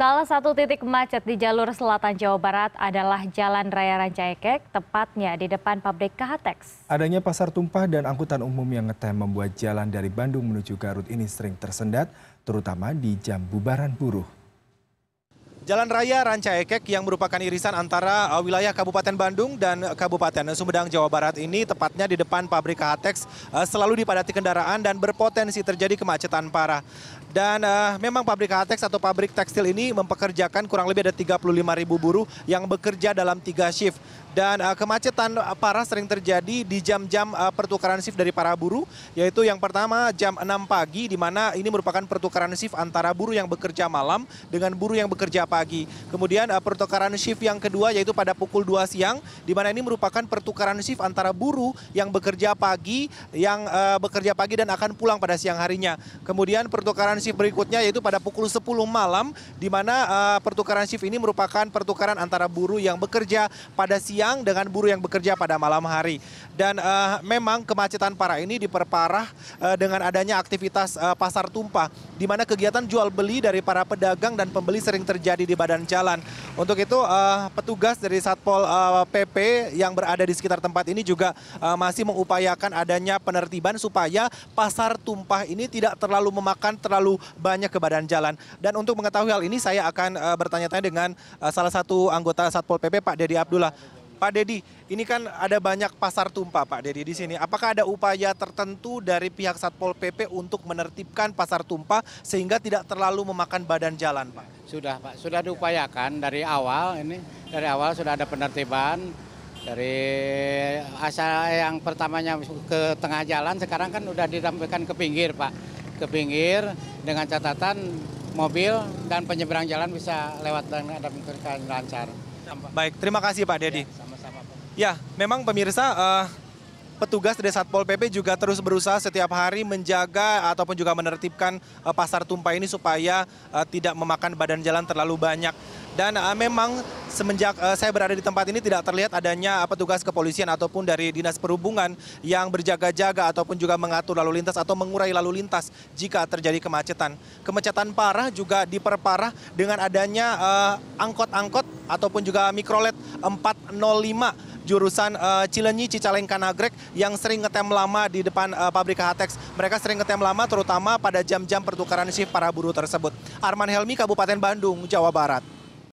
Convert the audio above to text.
Salah satu titik macet di jalur selatan Jawa Barat adalah Jalan Raya Rancaikek, tepatnya di depan pabrik Kahatex. Adanya pasar tumpah dan angkutan umum yang ngetem membuat jalan dari Bandung menuju Garut ini sering tersendat, terutama di jam bubaran buruh. Jalan Raya Rancaekek yang merupakan irisan antara uh, wilayah Kabupaten Bandung dan Kabupaten Sumedang, Jawa Barat ini tepatnya di depan pabrik Hatex uh, selalu dipadati kendaraan dan berpotensi terjadi kemacetan parah. Dan uh, memang pabrik Hatex atau pabrik tekstil ini mempekerjakan kurang lebih ada 35 ribu buruh yang bekerja dalam tiga shift dan uh, kemacetan eh, parah sering terjadi di jam-jam uh, pertukaran shift dari para buruh yaitu yang pertama jam 6 pagi di mana ini merupakan pertukaran shift antara buruh yang bekerja malam dengan buruh yang bekerja pagi. Kemudian uh, pertukaran shift yang kedua yaitu pada pukul 2 siang di mana ini merupakan pertukaran shift antara buruh yang bekerja pagi yang uh, bekerja pagi dan akan pulang pada siang harinya. Kemudian pertukaran shift berikutnya yaitu pada pukul 10 malam di mana uh, pertukaran shift ini merupakan pertukaran antara buruh yang bekerja pada siang siang dengan buruh yang bekerja pada malam hari. Dan uh, memang kemacetan parah ini diperparah uh, dengan adanya aktivitas uh, pasar tumpah, di mana kegiatan jual beli dari para pedagang dan pembeli sering terjadi di badan jalan. Untuk itu uh, petugas dari Satpol uh, PP yang berada di sekitar tempat ini juga uh, masih mengupayakan adanya penertiban supaya pasar tumpah ini tidak terlalu memakan terlalu banyak ke badan jalan. Dan untuk mengetahui hal ini saya akan uh, bertanya-tanya dengan uh, salah satu anggota Satpol PP Pak Dedi Abdullah. Pak Dedi, ini kan ada banyak pasar tumpah Pak Dedi di sini. Apakah ada upaya tertentu dari pihak Satpol PP untuk menertibkan pasar tumpah sehingga tidak terlalu memakan badan jalan Pak? Sudah Pak, sudah diupayakan dari awal ini. Dari awal sudah ada penertiban dari asal yang pertamanya ke tengah jalan sekarang kan sudah ditampilkan ke pinggir Pak. Ke pinggir dengan catatan mobil dan penyeberang jalan bisa lewat dan ada lancar. Baik, terima kasih Pak Dedi. Ya, Ya, memang pemirsa uh, petugas dari Satpol PP juga terus berusaha setiap hari menjaga ataupun juga menertibkan eh, pasar tumpah ini supaya eh, tidak memakan badan jalan terlalu banyak. Dan memang semenjak saya berada di tempat ini tidak terlihat adanya petugas kepolisian ataupun dari dinas perhubungan yang berjaga-jaga ataupun juga mengatur lalu lintas atau mengurai lalu lintas jika terjadi kemacetan. Kemacetan parah juga diperparah dengan adanya angkot-angkot ataupun juga mikrolet 405 jurusan uh, Cilenyi Cicalengka Nagrek yang sering ngetem lama di depan uh, pabrik Hatex. Mereka sering ngetem lama terutama pada jam-jam pertukaran shift para buruh tersebut. Arman Helmi Kabupaten Bandung, Jawa Barat.